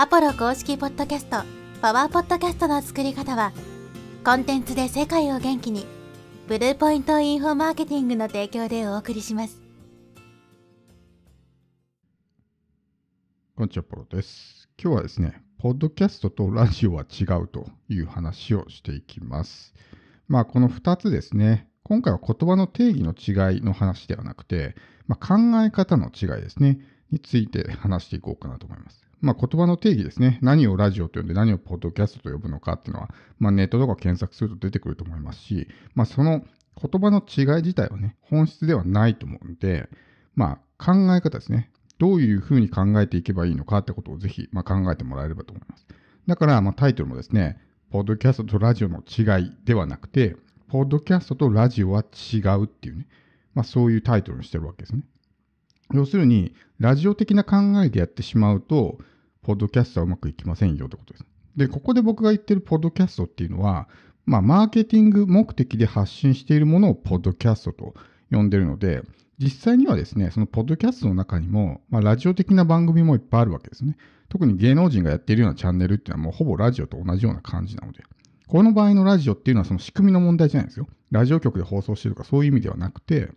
アポロ公式ポッドキャストパワーポッドキャストの作り方はコンテンツで世界を元気にブルーポイントインフォマーケティングの提供でお送りしますこんにちはポロです今日はですねポッドキャストとラジオは違うという話をしていきますまあこの2つですね今回は言葉の定義の違いの話ではなくて、まあ、考え方の違いですねについて話していこうかなと思いますまあ、言葉の定義ですね。何をラジオと呼んで何をポッドキャストと呼ぶのかっていうのは、まあ、ネットとか検索すると出てくると思いますし、まあ、その言葉の違い自体はね、本質ではないと思うんで、まあ、考え方ですね。どういうふうに考えていけばいいのかってことをぜひ、ま考えてもらえればと思います。だから、まタイトルもですね、ポッドキャストとラジオの違いではなくて、ポッドキャストとラジオは違うっていうね、まそういうタイトルにしてるわけですね。要するに、ラジオ的な考えでやってしまうと、ポッドキャストはうまくいきませんよってことです。で、ここで僕が言ってるポッドキャストっていうのは、まあ、マーケティング目的で発信しているものをポッドキャストと呼んでるので、実際にはですね、そのポッドキャストの中にも、まあ、ラジオ的な番組もいっぱいあるわけですね。特に芸能人がやっているようなチャンネルっていうのはもうほぼラジオと同じような感じなので。この場合のラジオっていうのはその仕組みの問題じゃないんですよ。ラジオ局で放送してるとかそういう意味ではなくて、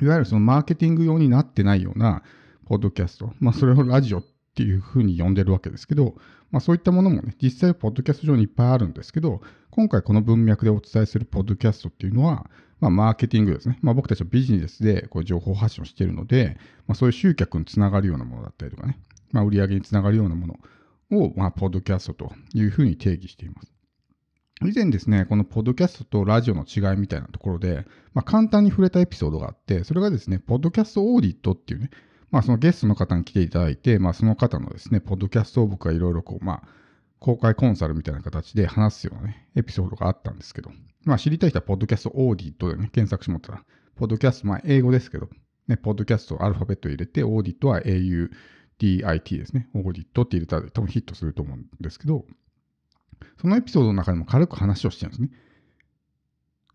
いわゆるそのマーケティング用になってないようなポッドキャスト、まあ、それをラジオっていうふうに呼んでるわけですけど、まあ、そういったものもね、実際ポッドキャスト上にいっぱいあるんですけど、今回この文脈でお伝えするポッドキャストっていうのは、まあ、マーケティングですね。まあ、僕たちはビジネスでこう情報発信をしているので、まあ、そういう集客につながるようなものだったりとかね、まあ、売り上げにつながるようなものを、まあ、ポッドキャストというふうに定義しています。以前ですね、このポッドキャストとラジオの違いみたいなところで、まあ、簡単に触れたエピソードがあって、それがですね、ポッドキャストオーディットっていうね、まあ、そのゲストの方に来ていただいて、まあ、その方のですね、ポッドキャストを僕はいろいろこう、まあ、公開コンサルみたいな形で話すようなね、エピソードがあったんですけど、まあ、知りたい人は、ポッドキャストオーディットでね、検索してもらったら、ポッドキャスト、まあ、英語ですけど、ね、ポッドキャストアルファベット入れて、オーディットは AUDIT ですね、オーディットって入れたら多分ヒットすると思うんですけど、そのエピソードの中でも軽く話をしてるんですね。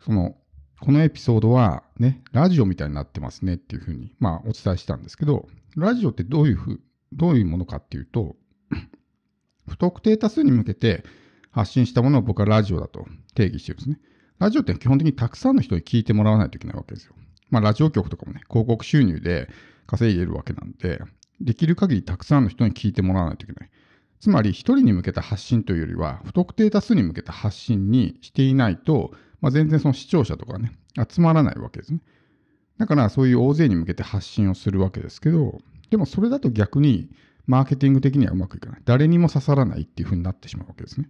その、このエピソードはね、ラジオみたいになってますねっていうふうに、まあ、お伝えしたんですけど、ラジオってどういうふう、どういうものかっていうと、不特定多数に向けて発信したものを僕はラジオだと定義してるんですね。ラジオって基本的にたくさんの人に聞いてもらわないといけないわけですよ。まあ、ラジオ局とかもね、広告収入で稼いでるわけなんで、できる限りたくさんの人に聞いてもらわないといけない。つまり1人に向けた発信というよりは、不特定多数に向けた発信にしていないと、まあ、全然その視聴者とかね、集まらないわけですね。だからそういう大勢に向けて発信をするわけですけど、でもそれだと逆にマーケティング的にはうまくいかない。誰にも刺さらないっていうふうになってしまうわけですね。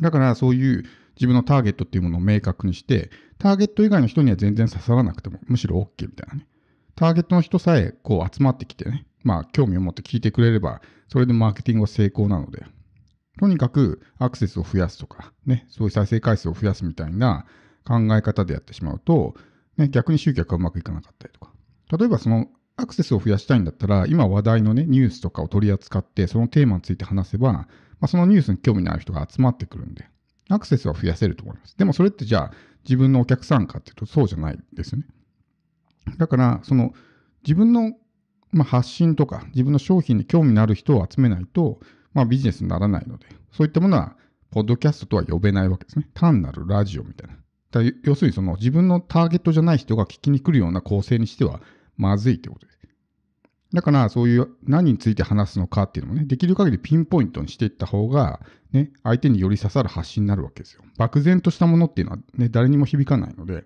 だからそういう自分のターゲットっていうものを明確にして、ターゲット以外の人には全然刺さらなくても、むしろ OK みたいなね。ターゲットの人さえこう集まってきてね、まあ、興味を持って聞いてくれれば、それでマーケティングは成功なので、とにかくアクセスを増やすとか、ね、そういう再生回数を増やすみたいな考え方でやってしまうと、ね、逆に集客がうまくいかなかったりとか。例えばそのアクセスを増やしたいんだったら、今話題のね、ニュースとかを取り扱って、そのテーマについて話せば、まあ、そのニュースに興味のある人が集まってくるんで、アクセスは増やせると思います。でもそれってじゃあ、自分のお客さんかっていうとそうじゃないですよね。だから、その自分のまあ、発信とか自分の商品に興味のある人を集めないと、まあ、ビジネスにならないので、そういったものは、ポッドキャストとは呼べないわけですね。単なるラジオみたいな。だ要するにその自分のターゲットじゃない人が聞きに来るような構成にしてはまずいってことです。だからそういう何について話すのかっていうのもね、できる限りピンポイントにしていった方が、ね、相手により刺さる発信になるわけですよ。漠然としたものっていうのはね、誰にも響かないので、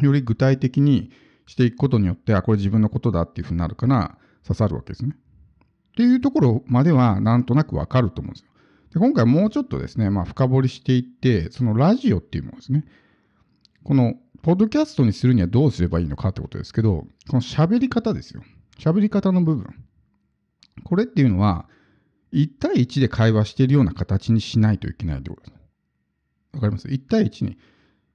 より具体的にしていくことによって、あ、これ自分のことだっていうふうになるから、刺さるわけですね。っていうところまでは、なんとなくわかると思うんですよ。で今回もうちょっとですね、まあ、深掘りしていって、そのラジオっていうものですね、この、ポッドキャストにするにはどうすればいいのかってことですけど、この喋り方ですよ。喋り方の部分。これっていうのは、1対1で会話しているような形にしないといけないってことです。わかります ?1 対1に。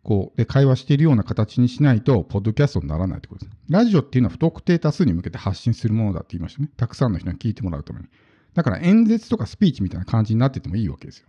こう、で、会話しているような形にしないと、ポッドキャストにならないってことです。ラジオっていうのは不特定多数に向けて発信するものだって言いましたね。たくさんの人に聞いてもらうために。だから演説とかスピーチみたいな感じになっててもいいわけですよ。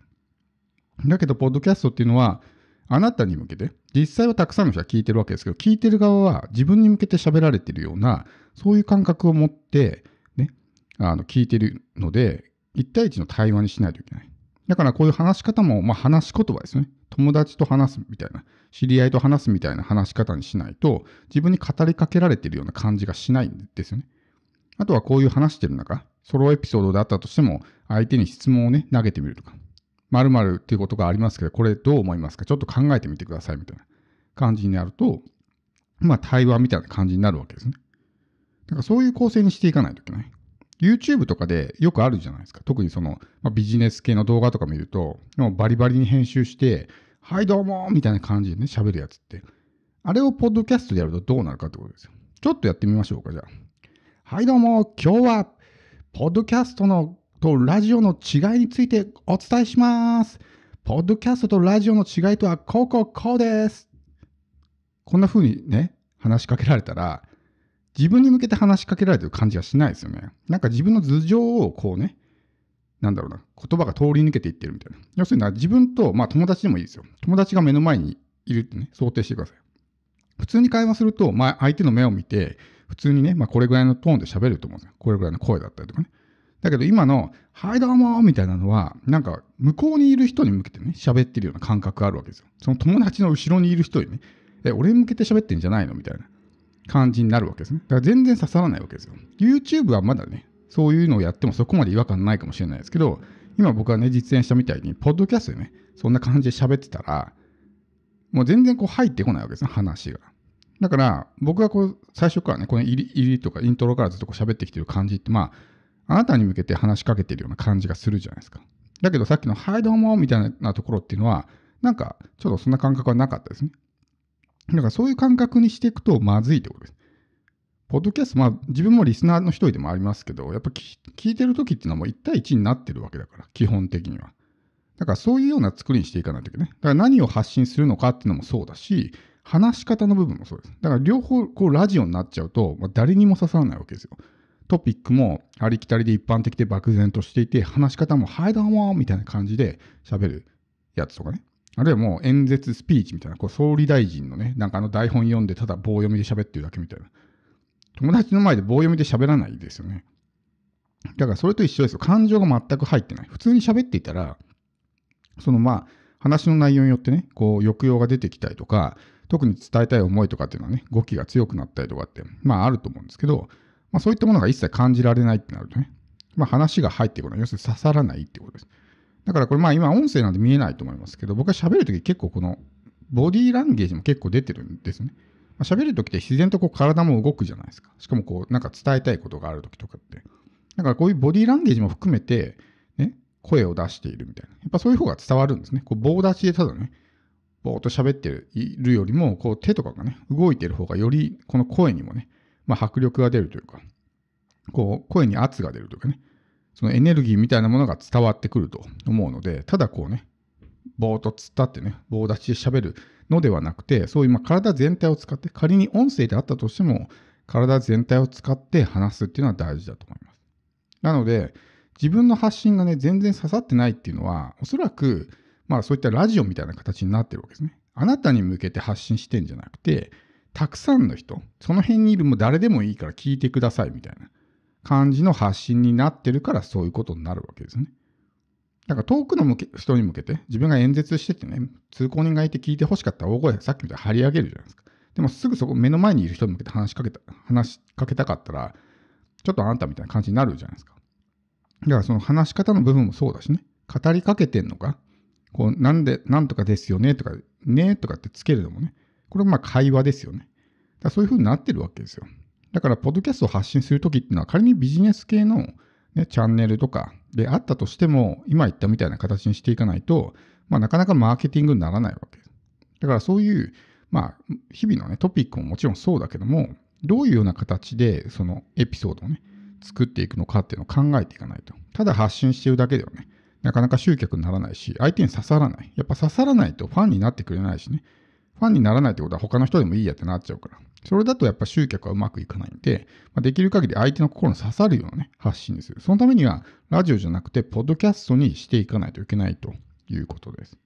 だけど、ポッドキャストっていうのは、あなたに向けて、実際はたくさんの人が聞いてるわけですけど、聞いてる側は自分に向けて喋られてるような、そういう感覚を持って、ね、あの聞いてるので、1対1の対話にしないといけない。だからこういう話し方も、まあ、話し言葉ですね。友達と話すみたいな、知り合いと話すみたいな話し方にしないと、自分に語りかけられてるような感じがしないんですよね。あとはこういう話してる中、ソロエピソードであったとしても、相手に質問をね、投げてみるとか、まるっていうことがありますけど、これどう思いますかちょっと考えてみてくださいみたいな感じになると、まあ対話みたいな感じになるわけですね。だからそういう構成にしていかないといけない。YouTube とかでよくあるじゃないですか。特にその、まあ、ビジネス系の動画とか見ると、もうバリバリに編集して、はいどうもみたいな感じでね、喋るやつって。あれをポッドキャストでやるとどうなるかってことですよ。ちょっとやってみましょうか、じゃあ。はいどうも、今日は、ポッドキャストのとラジオの違いについてお伝えします。ポッドキャストとラジオの違いとは、こうこうこうです。こんな風にね、話しかけられたら、自分に向けて話しかけられてる感じがしないですよね。なんか自分の頭上をこうね、なんだろうな、言葉が通り抜けていってるみたいな。要するに自分と、まあ友達でもいいですよ。友達が目の前にいるってね、想定してください。普通に会話すると、まあ相手の目を見て、普通にね、まあこれぐらいのトーンで喋ると思うんですよ。これぐらいの声だったりとかね。だけど今の、はいどうもみたいなのは、なんか向こうにいる人に向けてね、喋ってるような感覚があるわけですよ。その友達の後ろにいる人にね、え、俺に向けて喋ってんじゃないのみたいな。感じになるわけですね。だから全然刺さらないわけですよ。YouTube はまだね、そういうのをやってもそこまで違和感ないかもしれないですけど、今僕はね、実演したみたいに、ポッドキャストでね、そんな感じで喋ってたら、もう全然こう入ってこないわけですね、話が。だから、僕がこう、最初からね、この入り入りとかイントロからずっとこう喋ってきてる感じって、まあ、あなたに向けて話しかけてるような感じがするじゃないですか。だけどさっきの、はいどうも、みたいなところっていうのは、なんか、ちょっとそんな感覚はなかったですね。だからそういう感覚にしていくとまずいってことです。ポッドキャスト、まあ自分もリスナーの一人でもありますけど、やっぱ聞いてる時っていうのはもう1対1になってるわけだから、基本的には。だからそういうような作りにしていかないといけない。だから何を発信するのかっていうのもそうだし、話し方の部分もそうです。だから両方こうラジオになっちゃうと、まあ、誰にも刺さらないわけですよ。トピックもありきたりで一般的で漠然としていて、話し方も、はいどうもみたいな感じで喋るやつとかね。あるいはもう演説スピーチみたいな、こう総理大臣のね、なんかあの台本読んでただ棒読みで喋ってるだけみたいな。友達の前で棒読みで喋らないですよね。だからそれと一緒ですよ。感情が全く入ってない。普通に喋っていたら、そのまあ、話の内容によってね、こう抑揚が出てきたりとか、特に伝えたい思いとかっていうのはね、語気が強くなったりとかって、まああると思うんですけど、まあそういったものが一切感じられないってなるとね、まあ話が入ってこない。要するに刺さらないってことです。だからこれまあ今音声なんで見えないと思いますけど、僕は喋るとき結構このボディーランゲージも結構出てるんですね。まあ、喋るときって自然とこう体も動くじゃないですか。しかもこうなんか伝えたいことがあるときとかって。だからこういうボディーランゲージも含めて、ね、声を出しているみたいな。やっぱそういう方が伝わるんですね。こう棒立ちでただね、ぼーっと喋っているよりも、こう手とかがね、動いている方がよりこの声にもね、まあ、迫力が出るというか、こう声に圧が出るというかね、そのエネルギーみたいなものが伝わってくると思うので、ただこうね、ぼーっと突っ立ってね、棒立ちで喋るのではなくて、そういう体全体を使って、仮に音声であったとしても、体全体を使って話すっていうのは大事だと思います。なので、自分の発信がね、全然刺さってないっていうのは、おそらく、まあそういったラジオみたいな形になってるわけですね。あなたに向けて発信してんじゃなくて、たくさんの人、その辺にいるもう誰でもいいから聞いてくださいみたいな。感じの発信になってるからそういうことになるわけですね。だから遠くの人に向けて自分が演説しててね、通行人がいて聞いてほしかったら大声、さっきみたいに張り上げるじゃないですか。でもすぐそこ目の前にいる人に向けて話しかけた、話しかけたかったら、ちょっとあんたみたいな感じになるじゃないですか。だからその話し方の部分もそうだしね、語りかけてんのか、こう、なんで、なんとかですよねとか、ねとかってつけるのもね、これもまあ会話ですよね。だそういうふうになってるわけですよ。だから、ポッドキャストを発信するときっていうのは、仮にビジネス系の、ね、チャンネルとかであったとしても、今言ったみたいな形にしていかないと、まあ、なかなかマーケティングにならないわけです。だから、そういう、まあ、日々の、ね、トピックももちろんそうだけども、どういうような形でそのエピソードをね、作っていくのかっていうのを考えていかないと。ただ発信してるだけではね、なかなか集客にならないし、相手に刺さらない。やっぱ刺さらないとファンになってくれないしね。ファンにならないってことは他の人でもいいやってなっちゃうから。それだとやっぱ集客はうまくいかないんで、まあ、できる限り相手の心に刺さるようなね、発信でする。そのためには、ラジオじゃなくて、ポッドキャストにしていかないといけないということです。